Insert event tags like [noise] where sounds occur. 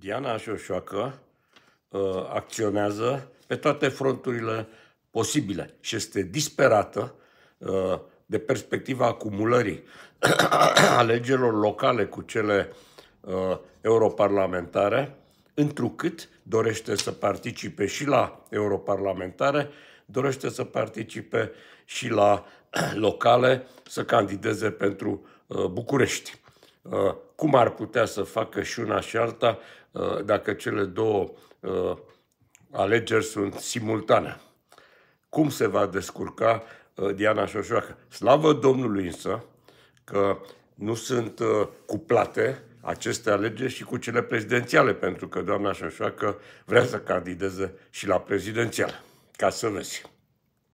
Diana Șoșoacă uh, acționează pe toate fronturile posibile și este disperată uh, de perspectiva acumulării [clears throat] alegerilor locale cu cele uh, europarlamentare, întrucât dorește să participe și la europarlamentare, dorește să participe și la [clears throat] locale, să candideze pentru uh, București. Uh, cum ar putea să facă și una și alta uh, dacă cele două uh, alegeri sunt simultane. Cum se va descurca Diana Șoșoacă? Slavă Domnului însă că nu sunt cuplate aceste alegeri și cu cele prezidențiale, pentru că doamna Șoșoacă vrea să candideze și la prezidențial. Ca să vezi.